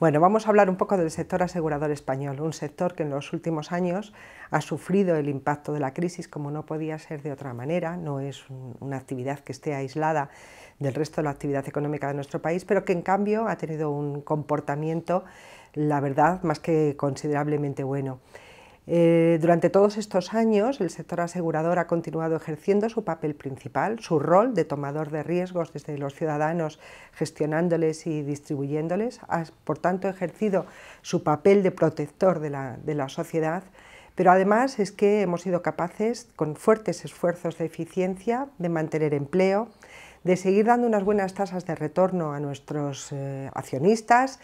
Bueno, vamos a hablar un poco del sector asegurador español, un sector que en los últimos años ha sufrido el impacto de la crisis como no podía ser de otra manera, no es una actividad que esté aislada del resto de la actividad económica de nuestro país, pero que en cambio ha tenido un comportamiento, la verdad, más que considerablemente bueno. Eh, durante todos estos años, el sector asegurador ha continuado ejerciendo su papel principal, su rol de tomador de riesgos desde los ciudadanos, gestionándoles y distribuyéndoles. Ha, por tanto, ejercido su papel de protector de la, sociedad. Pero además es que hemos sido capaces, con fuertes esfuerzos de eficiencia, de mantener empleo, de seguir dando unas buenas tasas de retorno a nuestros eh, accionistas,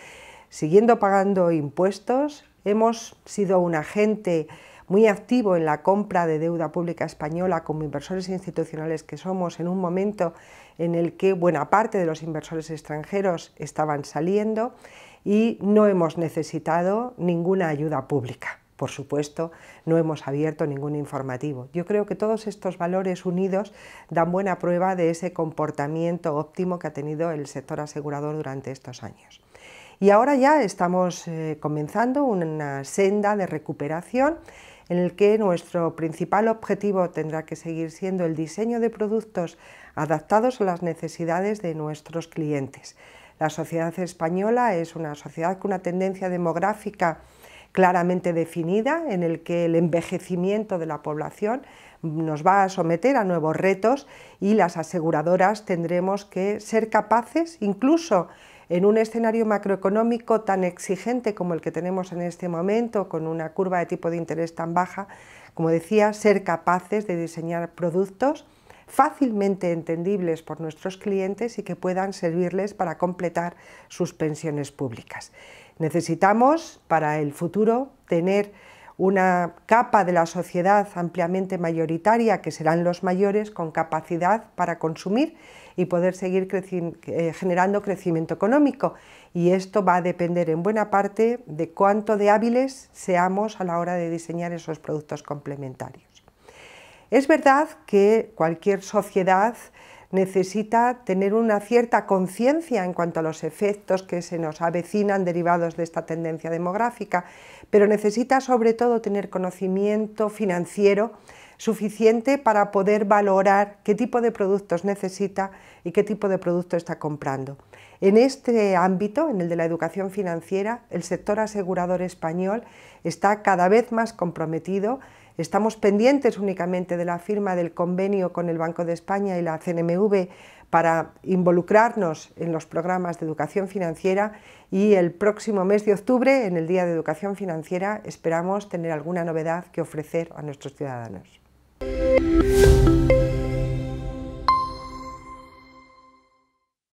siguiendo pagando impuestos, hemos sido un agente muy activo en la compra de deuda pública española como inversores institucionales que somos en un momento en el que buena parte de los inversores extranjeros estaban saliendo y no hemos necesitado ninguna ayuda pública. Por supuesto, no hemos abierto ningún informativo. Yo creo que todos estos valores unidos dan buena prueba de ese comportamiento óptimo que ha tenido el sector asegurador durante estos años. Y ahora ya estamos eh, comenzando una senda de recuperación en el que nuestro principal objetivo tendrá que seguir siendo el diseño de productos adaptados a las necesidades de nuestros clientes. La sociedad española es una sociedad con una tendencia demográfica claramente definida en el que el envejecimiento de la población nos va a someter a nuevos retos y las aseguradoras tendremos que ser capaces incluso en un escenario macroeconómico tan exigente como el que tenemos en este momento, con una curva de tipo de interés tan baja, como decía, ser capaces de diseñar productos fácilmente entendibles por nuestros clientes y que puedan servirles para completar sus pensiones públicas. Necesitamos para el futuro tener una capa de la sociedad ampliamente mayoritaria, que serán los mayores, con capacidad para consumir y poder seguir eh, generando crecimiento económico. Y esto va a depender en buena parte de cuánto de hábiles seamos a la hora de diseñar esos productos complementarios. Es verdad que cualquier sociedad necesita tener una cierta conciencia en cuanto a los efectos que se nos avecinan derivados de esta tendencia demográfica, pero necesita sobre todo tener conocimiento financiero suficiente para poder valorar qué tipo de productos necesita y qué tipo de producto está comprando. En este ámbito, en el de la educación financiera, el sector asegurador español está cada vez más comprometido Estamos pendientes únicamente de la firma del convenio con el Banco de España y la CNMV para involucrarnos en los programas de educación financiera y el próximo mes de octubre, en el Día de Educación Financiera, esperamos tener alguna novedad que ofrecer a nuestros ciudadanos.